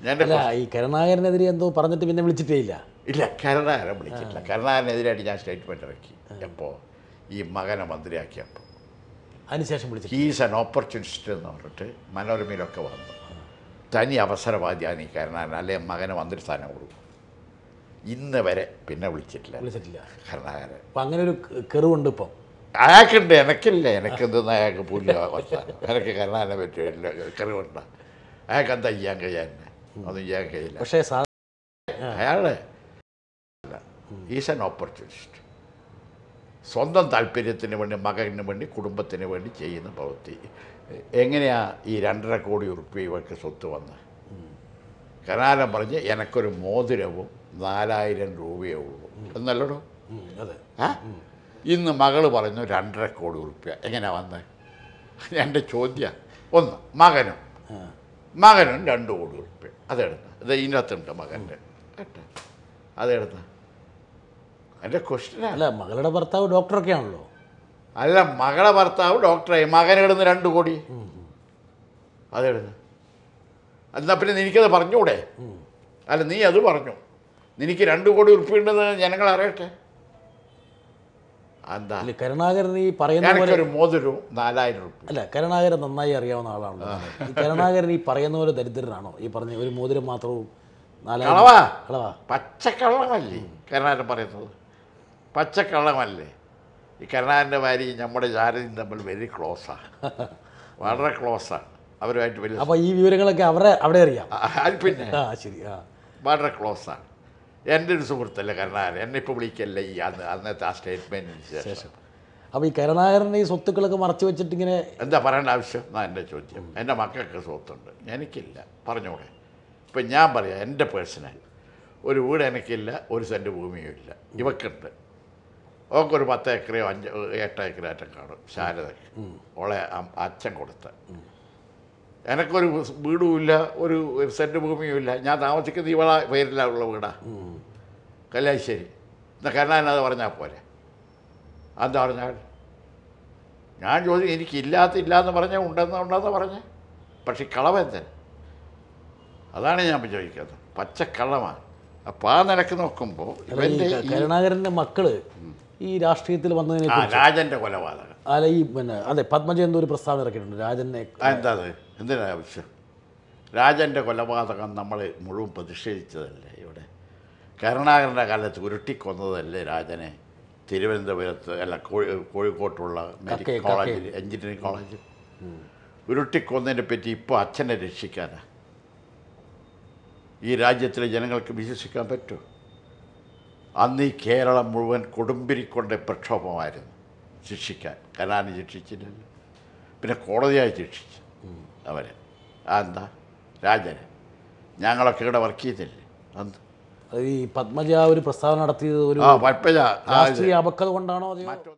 അല്ല ഈ കരുണാകരനെതിരെ എന്തോ പറഞ്ഞിട്ട് പിന്നെ വിളിച്ചിട്ടേ ഇല്ല ഇല്ല കരുണാകരൻ വിളിച്ചിട്ടില്ല കരുണാകരനെതിരായിട്ട് ഞാൻ സ്റ്റേറ്റ്മെന്റ് ഇറക്കി എപ്പോ ഈ മകനെ മന്ത്രിയാക്കിയപ്പോ അതിനുശേഷം വിളിച്ചു ഹീസ് ആൻ ഓപ്പർച്യൂണിസ്റ്റ് എന്ന് പറഞ്ഞിട്ട് മനോരമയിലൊക്കെ വന്നു തനി അവസരവാദിയാണ് ഈ കരുണാകരൻ അല്ലെങ്കിൽ മകനെ സ്ഥാനം കൊടുക്കും ഇന്ന് വരെ പിന്നെ വിളിച്ചിട്ടില്ല വിളിച്ചിട്ടില്ല കരുണാകരൻ അപ്പം അങ്ങനെ ഒരു കെറിവുണ്ട് ഇപ്പം അയാൾക്കുണ്ട് എനിക്ക് എന്തെന്ന് അയാൾക്ക് പുല്ല് എനിക്ക് കരുണാകരനെ പറ്റില്ല കെറിവുണ്ട അയാൾക്ക് എന്താ ചെയ്യാൻ കഴിയാൻ അതൊന്നും ചെയ്യാൻ കഴിയില്ല പക്ഷേ അയാള് ഈസ് ആൻ ഓപ്പർച്യൂണിസ്റ്റ് സ്വന്തം താല്പര്യത്തിന് വേണ്ടി മകന് വേണ്ടി കുടുംബത്തിന് വേണ്ടി ചെയ്യുന്ന പ്രവൃത്തി എങ്ങനെയാ ഈ രണ്ടര കോടി ഉറുപ്പ്യ ഇവർക്ക് സ്വത്ത് വന്ന് കനാലം പറഞ്ഞ് എനക്കൊരു മോതിരവും നാലായിരം രൂപയേ ഉള്ളൂ എന്നല്ലടോ അതെ ഇന്ന് മകൾ പറഞ്ഞു രണ്ടര കോടി ഉറുപ്പ്യ എങ്ങനെയാ വന്നത് എൻ്റെ ചോദ്യം ഒന്ന് മകനും മകനും രണ്ട് കോടി ഉറുപ്പ്യ അതെടുത്ത് ഇത് ഇതിനകത്തുണ്ട് മകൻ്റെ കേട്ടെ അതെടുത്ത് എൻ്റെ ക്വസ്റ്റ്യൻ അല്ല മകളുടെ ഭർത്താവ് ഡോക്ടറൊക്കെ ആണല്ലോ അല്ല മകളെ ഭർത്താവ് ഡോക്ടറായി മകനെടുന്ന് രണ്ട് കോടി അതെടുത്ത് എന്നാൽ പിന്നെ എനിക്കത് പറഞ്ഞൂടെ അല്ല നീ അത് പറഞ്ഞു നിനക്ക് രണ്ട് കോടി ഉറുപ്പിയുണ്ടെന്ന് ജനങ്ങൾ അറിയട്ടെ കരുണാകരൻ ഈ പറയുന്ന പോലെ ഒരു അല്ല കരുണാകരൻ നന്നായി അറിയാവുന്ന ആളാണല്ലോ ഈ കരുണാകരൻ ഈ പറയുന്ന പോലെ ദരിദ്രനാണോ ഈ പറഞ്ഞ ഒരു മോതിരം മാത്രവും പച്ചക്കള്ളമല്ലേ കരുണാകരൻ പറയുന്നത് പച്ചക്കള്ളമല്ലേ ഈ കരുണാകരൻ്റെ ഭാര്യയും നമ്മുടെ ജാരതിയും തമ്മിൽ വെരി ക്ലോസാണ് വളരെ ക്ലോസാണ് അവരുമായിട്ട് വലിയ അപ്പോൾ ഈ വിവരങ്ങളൊക്കെ അവരെ അവിടെ അറിയാം പിന്നെ ശരി വളരെ ക്ലോസാണ് എൻ്റെ ഒരു സുഹൃത്തല്ലേ കരുണാകരൻ എന്നെ ഇപ്പോൾ വിളിക്കല്ലേ ഈ അന്ന് അന്നത്തെ ആ സ്റ്റേറ്റ്മെൻറ്റിന് ശേഷം അപ്പോൾ ഈ കരുണാകരൻ്റെ ഈ സ്വത്തുക്കളൊക്കെ മറച്ചു വെച്ചിട്ട് ഇങ്ങനെ എന്താ പറയേണ്ട ആവശ്യം എന്നാ എൻ്റെ ചോദ്യം എൻ്റെ മക്കൾക്ക് സ്വത്തുണ്ട് എനിക്കില്ല പറഞ്ഞൂടെ ഇപ്പം ഞാൻ പറയാം എൻ്റെ പേഴ്സണൽ ഒരു വീട് എനിക്കില്ല ഒരു സെൻറ്റ് ഭൂമിയും ഇല്ല ഇവക്കുണ്ട് ഓക്കെ ഒരു പത്ത് ഏക്കറയോ അഞ്ച് എട്ട് ഏക്കറോ ഏക്കറായിട്ടും കാണും ശാരദ ഓളെ അച്ഛൻ കൊടുത്ത എനക്കൊരു വീടുമില്ല ഒരു സെൻറ്റ് ഭൂമിയുമില്ല ഞാൻ താമസിക്കുന്ന ഇവളെ പേരിലുള്ള വീടാണ് കല്ലാശ്ശേരി എന്നാൽ കരുണാനത് പറഞ്ഞാൽ പോലെ എന്താ പറഞ്ഞാൽ ഞാൻ ചോദിച്ചു എനിക്കില്ലാത്തില്ല എന്ന് പറഞ്ഞാൽ ഉണ്ടെന്ന് ഉണ്ടെന്ന് പറഞ്ഞ് പക്ഷേ കളവെന്തൻ അതാണ് ഞാൻ ചോദിക്കുന്നത് പച്ചക്കള്ളമാണ് അപ്പം ആ നിലക്ക് നോക്കുമ്പോൾ കരുണാകരൻ്റെ മക്കള് ഈ രാഷ്ട്രീയത്തിൽ വന്നതിനെ രാജന്റെ കൊലപാതകം അല്ല ഈ പിന്നെ അതെ പത്മജ ഒരു പ്രസ്താവന ഇറക്കിയിട്ടുണ്ട് രാജനെ എന്താ എന്തിനാവശ്യം രാജൻ്റെ കൊലപാതകം നമ്മൾ മുഴുവൻ പ്രതിഷേധിച്ചതല്ലേ ഇവിടെ കരുണാകരൻ്റെ കാലത്ത് ഉരുട്ടിക്കൊന്നതല്ലേ രാജനെ തിരുവനന്തപുരത്ത് അല്ല കോഴിക്കോട്ടുള്ള മെഡിക്കൽ കോളേജിൽ എഞ്ചിനീയറിംഗ് കോളേജിൽ ഉരുട്ടിക്കൊന്നതിനെ പറ്റി ഇപ്പോൾ അച്ഛനെ രക്ഷിക്കാനാ ഈ രാജ്യത്തിലെ ജനങ്ങൾക്ക് വിശ്വസിക്കാൻ പറ്റുമോ അന്ന് ഈ കേരളം മുഴുവൻ കൊടുമ്പിരിക്കൊണ്ട പ്രക്ഷോഭമായിരുന്നു ശിക്ഷിക്കാൻ കനാന് ശിക്ഷിച്ചില്ലല്ലോ പിന്നെ കോടതിയായി ശിക്ഷിച്ചു അവരെ എന്താ രാജന് ഞങ്ങളൊക്കെ ഇവിടെ വർക്ക് ചെയ്തില്ലേ ഈ പത്മജ ഒരു പ്രസ്താവന നടത്തിയത് ഒരു രാഷ്ട്രീയ അപക്കത കൊണ്ടാണോ അത്